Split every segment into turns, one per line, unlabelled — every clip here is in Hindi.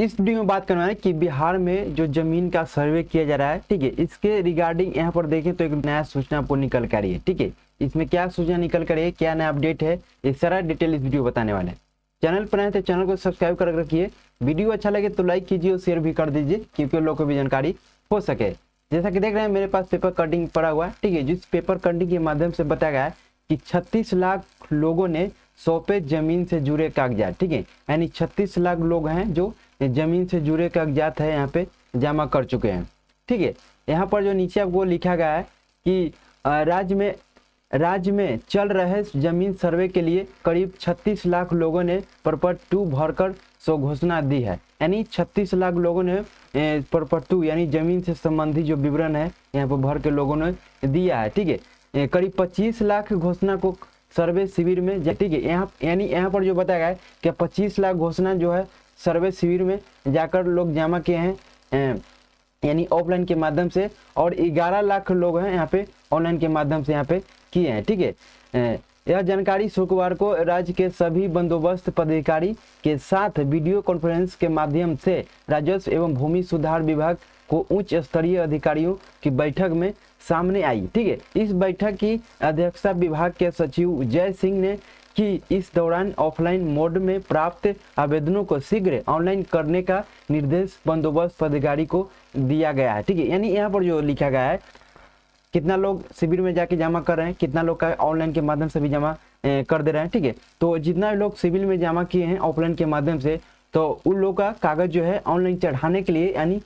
इस वीडियो में बात करना है कि बिहार में जो जमीन का सर्वे किया जा रहा है ठीक है इसके रिगार्डिंग यहाँ पर देखें तो एक नया सूचना आपको निकल कर रही है ठीक है इसमें क्या सूचना निकल कर रही है क्या नया अपडेट है ये सारा डिटेल इस वीडियो बताने वाले हैं चैनल पर आए तो चैनल को सब्सक्राइब कर रखिए वीडियो अच्छा लगे तो लाइक कीजिए और शेयर भी कर दीजिए क्योंकि लोग को भी जानकारी हो सके जैसा कि देख रहे हैं मेरे पास पेपर कटिंग पड़ा हुआ है ठीक है जिस पेपर कटिंग के माध्यम से बताया गया है कि 36 लाख लोगों ने सौंपे जमीन से जुड़े कागजात ठीक है यानी 36 लाख लोग हैं जो जमीन से जुड़े कागजात है यहाँ पे जमा कर चुके हैं ठीक है यहाँ पर जो नीचे आपको लिखा गया है कि राज्य में राज्य में चल रहे जमीन सर्वे के लिए करीब 36 लाख लोगों ने परपट टू भरकर सो घोषणा दी है यानी 36 लाख लोगों ने परपट टू यानी जमीन से संबंधित जो विवरण है यहाँ पर भर के लोगों ने दिया है ठीक है करीब 25 लाख घोषणा को सर्वे शिविर में ठीक है यहाँ यानी यहाँ पर जो बताया गया है कि 25 लाख घोषणा जो है सर्वे शिविर में जाकर लोग जमा किए हैं यानी ऑफलाइन के माध्यम से और 11 लाख लोग हैं यहाँ पे ऑनलाइन के माध्यम से यहाँ पे किए हैं ठीक है यह जानकारी शुक्रवार को राज्य के सभी बंदोबस्त पदाधिकारी के साथ वीडियो कॉन्फ्रेंस के माध्यम से राजस्व एवं भूमि सुधार विभाग को उच्च स्तरीय अधिकारियों की बैठक में सामने आई ठीक है इस बैठक की अध्यक्षता विभाग के सचिव जय सिंह ने कि इस दौरान ऑफलाइन मोड में प्राप्त आवेदनों को शीघ्र ऑनलाइन करने का निर्देश बंदोबस्त पदाधिकारी को दिया गया है ठीक है यानी यहाँ पर जो लिखा गया है कितना लोग शिविर में जाके जमा कर रहे हैं कितना लोग का ऑनलाइन के माध्यम से भी जमा कर दे रहे हैं ठीक है तो जितना लोग सिविल में जमा किए हैं ऑफलाइन के माध्यम से तो उन लोगों का कागज जो है ऑनलाइन चढ़ाने के लिए यानी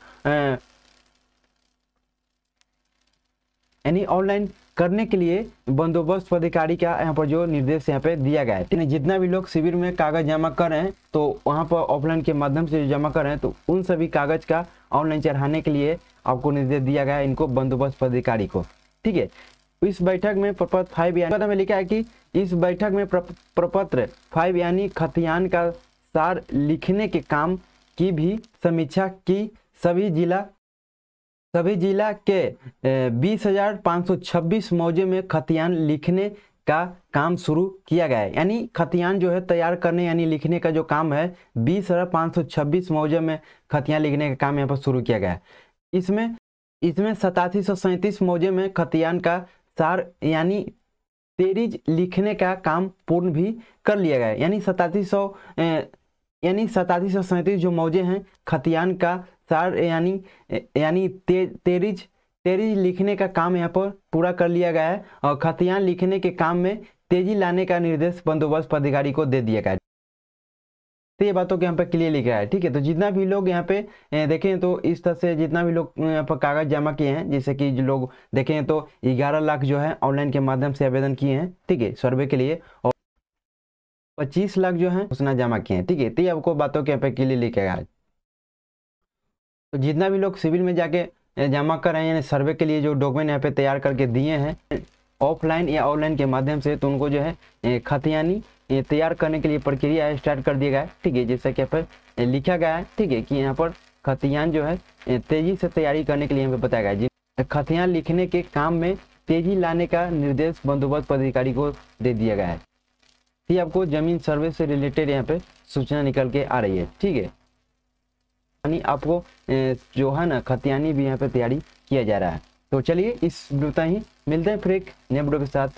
यानी ऑनलाइन करने के लिए बंदोबस्त पदाधिकारी का यहाँ पर जो निर्देश यहाँ पे दिया गया है जितना भी लोग शिविर में कागज जमा कर रहे हैं तो वहाँ पर ऑफलाइन के माध्यम से जमा कर रहे हैं तो उन सभी कागज का ऑनलाइन चढ़ाने के लिए आपको निर्देश दिया गया है इनको बंदोबस्त पदाधिकारी को ठीक है इस बैठक में प्रपत्र फाइव में लिखा है कि इस बैठक में प्रपत्र फाइव यानी खतियान का सार लिखने के काम की भी समीक्षा की सभी जिला सभी जिला के बीस हजार पाँच सौ छब्बीस मौजे में खतियान लिखने का काम शुरू किया गया है यानी खतियान जो है तैयार करने यानी लिखने का जो काम है बीस हजार पाँच सौ छब्बीस मौजे में खतियान लिखने का काम यहाँ पर शुरू किया गया है इसमें इसमें सतासी सौ सैंतीस मौजे में खतियान का सार यानी तेरीज लिखने का काम पूर्ण भी कर लिया गया है यानी सतासी सौ यानी सतासी सौ सैंतीस जो मौजे हैं खतियान का सार यानी यानी ते, तेरीज तेरीज लिखने का काम यहाँ पर पूरा कर लिया गया है और खतियान लिखने के काम में तेजी लाने का निर्देश बंदोबस्त पदाधिकारी को दे दिया गया है तो ये बातों के यहाँ पे क्लियर लिखा है ठीक है तो जितना भी लोग यहाँ पे देखें तो इस तरह से जितना भी लोग यहाँ पर कागज जमा किए हैं जैसे कि जो लोग देखें तो 11 लाख जो है ऑनलाइन के माध्यम से आवेदन किए हैं ठीक है सर्वे के लिए और पच्चीस लाख जो है उसने जमा किए हैं ठीक है तो आपको बातों के यहाँ पे क्लियर लिखेगा तो जितना भी लोग सिविल में जाके जमा कर रहे हैं सर्वे के लिए जो डॉक्यूमेंट यहाँ पे तैयार करके दिए हैं ऑफलाइन या ऑनलाइन के माध्यम से तो उनको जो है खतियानी तैयार करने के लिए प्रक्रिया स्टार्ट कर दिया गया है ठीक है जैसे कि यहाँ पर लिखा गया है ठीक है कि यहाँ पर खतियान जो है तेजी से तैयारी करने के लिए यहाँ पे बताया गया है खतियान लिखने के काम में तेजी लाने का निर्देश बंदोबस्त पदाधिकारी को दे दिया गया है ही आपको जमीन सर्वे से रिलेटेड यहाँ पे सूचना निकल के आ रही है ठीक है यानी आपको जो है ना खतियानी भी यहाँ पे तैयारी किया जा रहा है तो चलिए इस ही मिलते हैं फिर एक नए के साथ